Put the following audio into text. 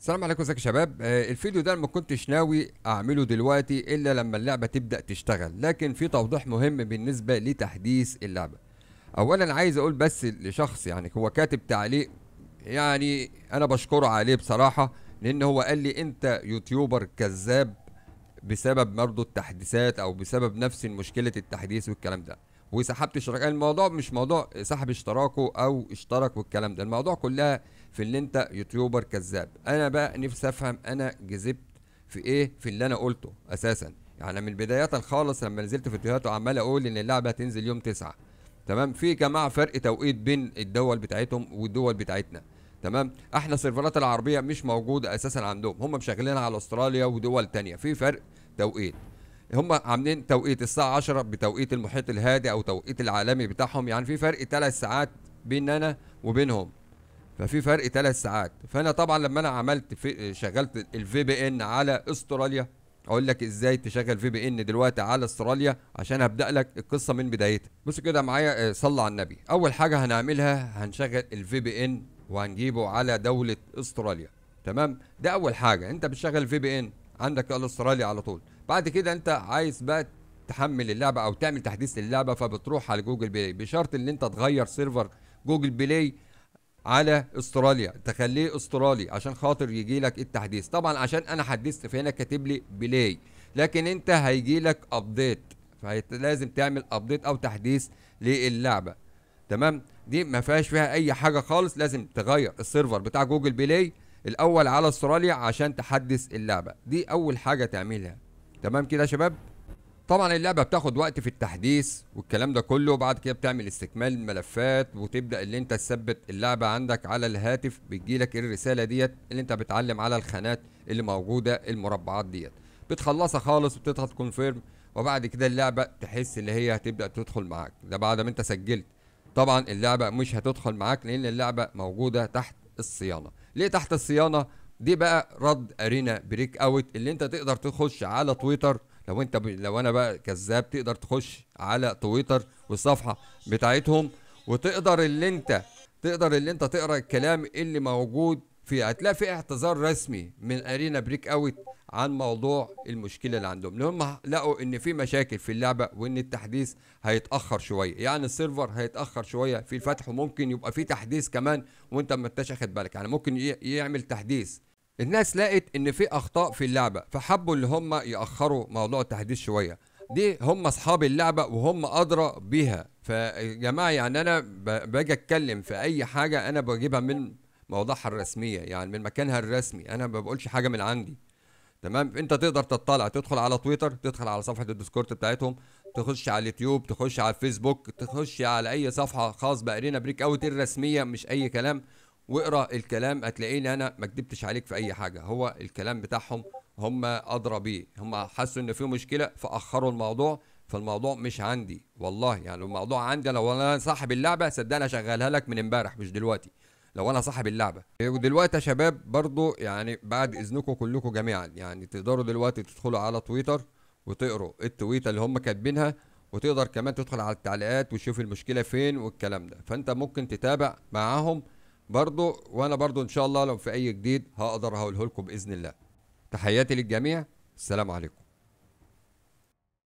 السلام عليكم ازيك يا شباب آه، الفيديو ده ما كنتش ناوي اعمله دلوقتي الا لما اللعبه تبدا تشتغل لكن في توضيح مهم بالنسبه لتحديث اللعبه اولا عايز اقول بس لشخص يعني هو كاتب تعليق يعني انا بشكره عليه بصراحه لان هو قال لي انت يوتيوبر كذاب بسبب برضه التحديثات او بسبب نفس مشكله التحديث والكلام ده وسحبت اشتراك يعني الموضوع مش موضوع سحب اشتراكه او اشترك والكلام ده الموضوع كلها في اللي انت يوتيوبر كذاب انا بقى نفسي افهم انا جذبت في ايه في اللي انا قلته اساسا يعني من بداية خالص لما نزلت فيديوهات وعمال اقول ان اللعبة هتنزل يوم تسعة تمام في جماعة فرق توقيت بين الدول بتاعتهم والدول بتاعتنا تمام احنا السيرفرات العربية مش موجودة اساسا عندهم هم مشغلينها على استراليا ودول تانية في فرق توقيت هم عاملين توقيت الساعه 10 بتوقيت المحيط الهادي او توقيت العالمي بتاعهم يعني في فرق ثلاث ساعات بين انا وبينهم ففي فرق ثلاث ساعات فانا طبعا لما انا عملت في شغلت الفي بي ان على استراليا اقول لك ازاي تشغل في بي ان دلوقتي على استراليا عشان هبدا لك القصه من بدايتها بص كده معايا آه، صلى على النبي اول حاجه هنعملها هنشغل الفي بي ان وهنجيبه على دوله استراليا تمام ده اول حاجه انت بتشغل في بي ان عندك الاستراليا على طول بعد كده انت عايز بقى تحمل اللعبه او تعمل تحديث للعبه فبتروح على جوجل بلاي بشرط ان انت تغير سيرفر جوجل بلاي على استراليا تخليه استرالي عشان خاطر يجي لك التحديث طبعا عشان انا حدثت فهنا كاتب لي بلاي لكن انت هيجي لك ابديت فلازم تعمل ابديت او تحديث للعبه تمام دي ما فيهاش فيها اي حاجه خالص لازم تغير السيرفر بتاع جوجل بلاي الاول على استراليا عشان تحدث اللعبه دي اول حاجه تعملها تمام كده يا شباب طبعا اللعبه بتاخد وقت في التحديث والكلام ده كله بعد كده بتعمل استكمال ملفات وتبدا اللي انت تثبت اللعبه عندك على الهاتف بتجيلك الرساله ديت اللي انت بتعلم على الخانات اللي موجوده المربعات ديت بتخلصها خالص وبتضغط كونفيرم وبعد كده اللعبه تحس ان هي هتبدا تدخل معاك ده بعد ما انت سجلت طبعا اللعبه مش هتدخل معاك لان اللعبه موجوده تحت الصيانه ليه تحت الصيانه دي بقى رد ارينا بريك اوت اللي انت تقدر تخش على تويتر لو انت ب... لو انا بقى كذاب تقدر تخش على تويتر والصفحه بتاعتهم وتقدر اللي انت تقدر اللي انت تقرا الكلام اللي موجود فيه هتلاقي في اعتذار رسمي من ارينا بريك اوت عن موضوع المشكله اللي عندهم لهم هم لقوا ان في مشاكل في اللعبه وان التحديث هيتاخر شويه يعني السيرفر هيتاخر شويه في الفتح وممكن يبقى في تحديث كمان وانت ما انتش واخد بالك يعني ممكن يعمل تحديث الناس لقت ان في اخطاء في اللعبه فحبوا ان هم ياخروا موضوع التحديث شويه دي هم اصحاب اللعبه وهم ادرى بيها فجماعه يعني انا باجي اتكلم في اي حاجه انا بجيبها من مواضيعها الرسميه يعني من مكانها الرسمي انا ما بقولش حاجه من عندي تمام انت تقدر تطلع تدخل على تويتر تدخل على صفحه الديسكورد بتاعتهم تخش على اليوتيوب تخش على الفيسبوك تخش على اي صفحه خاص بارينا بريك اوت الرسميه مش اي كلام واقرا الكلام هتلاقيني انا ما كدبتش عليك في اي حاجه هو الكلام بتاعهم هم ادرى بيه هم حسوا ان في مشكله فاخروا الموضوع فالموضوع مش عندي والله يعني الموضوع عندي لو انا صاحب اللعبه صدقني اشغلها لك من امبارح مش دلوقتي لو انا صاحب اللعبه ودلوقتي يا شباب برضو يعني بعد اذنكم كلكم جميعا يعني تقدروا دلوقتي تدخلوا على تويتر وتقروا التويته اللي هم كاتبينها وتقدر كمان تدخل على التعليقات وتشوف المشكله فين والكلام ده فانت ممكن تتابع معاهم برضو وانا برضو ان شاء الله لو في اي جديد هقدر هقوله لكم باذن الله تحياتي للجميع السلام عليكم